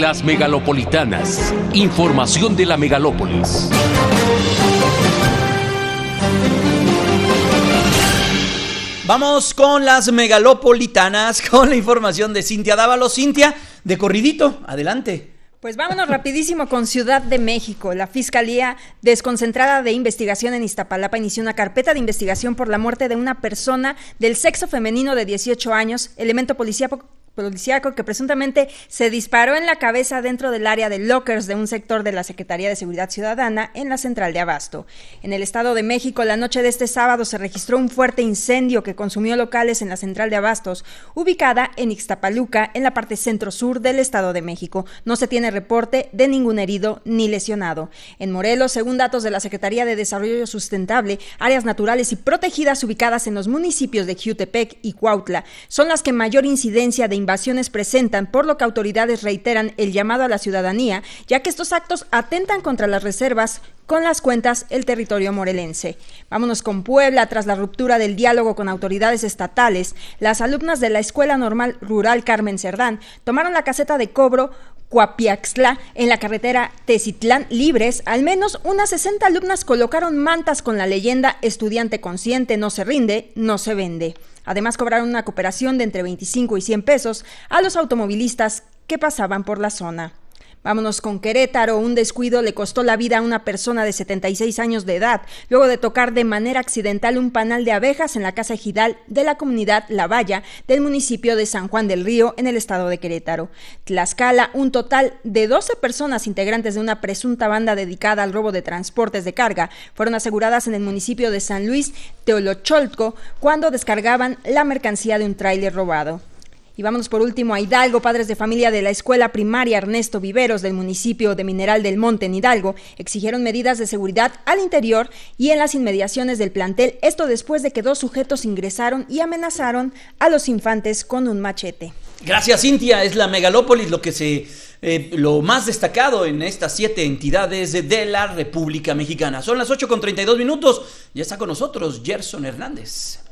Las megalopolitanas. Información de la megalópolis. Vamos con las megalopolitanas, con la información de Cintia Dávalo. Cintia, de corridito, adelante. Pues vámonos rapidísimo con Ciudad de México. La Fiscalía Desconcentrada de Investigación en Iztapalapa inició una carpeta de investigación por la muerte de una persona del sexo femenino de 18 años, elemento policía, policíaco que presuntamente se disparó en la cabeza dentro del área de lockers de un sector de la Secretaría de Seguridad Ciudadana en la central de Abasto. En el Estado de México, la noche de este sábado se registró un fuerte incendio que consumió locales en la central de Abastos, ubicada en Ixtapaluca, en la parte centro-sur del Estado de México. No se tiene reporte de ningún herido ni lesionado. En Morelos, según datos de la Secretaría de Desarrollo Sustentable, áreas naturales y protegidas ubicadas en los municipios de Jutepec y Cuautla son las que mayor incidencia de invasiones presentan, por lo que autoridades reiteran el llamado a la ciudadanía, ya que estos actos atentan contra las reservas con las cuentas el territorio morelense. Vámonos con Puebla. Tras la ruptura del diálogo con autoridades estatales, las alumnas de la Escuela Normal Rural Carmen Cerdán tomaron la caseta de cobro Cuapiaxla, en la carretera Tecitlán Libres, al menos unas 60 alumnas colocaron mantas con la leyenda Estudiante consciente no se rinde, no se vende. Además cobraron una cooperación de entre 25 y 100 pesos a los automovilistas que pasaban por la zona. Vámonos con Querétaro. Un descuido le costó la vida a una persona de 76 años de edad, luego de tocar de manera accidental un panal de abejas en la casa ejidal de la comunidad La Valla del municipio de San Juan del Río, en el estado de Querétaro. Tlaxcala, un total de 12 personas integrantes de una presunta banda dedicada al robo de transportes de carga fueron aseguradas en el municipio de San Luis Teolocholco cuando descargaban la mercancía de un tráiler robado. Y vámonos por último a Hidalgo. Padres de familia de la escuela primaria Ernesto Viveros del municipio de Mineral del Monte en Hidalgo exigieron medidas de seguridad al interior y en las inmediaciones del plantel. Esto después de que dos sujetos ingresaron y amenazaron a los infantes con un machete. Gracias, Cintia. Es la megalópolis lo que se eh, lo más destacado en estas siete entidades de la República Mexicana. Son las 8 con 32 minutos. Ya está con nosotros Gerson Hernández.